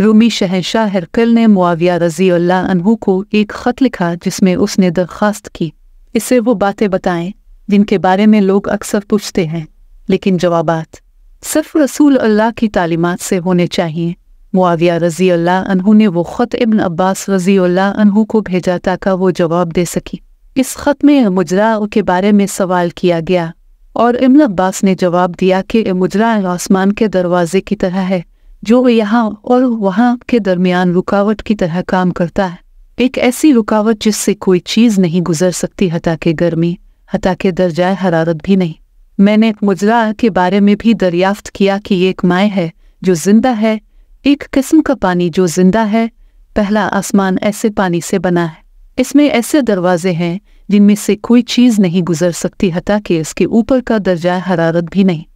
रूमी शहनशाह हरकल ने मुआविया रजी अनहू को एक ख़त लिखा जिसमें उसने दरख्वास्त की इसे वो बातें बताएं जिनके बारे में लोग अक्सर पूछते हैं लेकिन जवाबात सिर्फ रसूल अल्लाह की तालीमत से होने चाहिए मुआविया रजी अनहू ने वो ख़त इब्न अब्बास रजी अनहू को भेजा ताकि वो जवाब दे सकी इस ख़त में मुजरा के बारे में सवाल किया गया और इब्न अब्बास ने जवाब दिया कि मुजरा आसमान के दरवाजे की तरह है जो यहाँ और वहाँ के दरमियान रुकावट की तरह काम करता है एक ऐसी रुकावट जिससे कोई चीज़ नहीं गुजर सकती हता के गर्मी हता के दर्जाए हरारत भी नहीं मैंने मुजरा के बारे में भी दरियाफ्त किया कि एक माए है जो जिंदा है एक किस्म का पानी जो जिंदा है पहला आसमान ऐसे पानी से बना है इसमें ऐसे दरवाजे हैं जिनमें से कोई चीज़ नहीं गुजर सकती हता के इसके ऊपर का दर्जा हरारत भी नहीं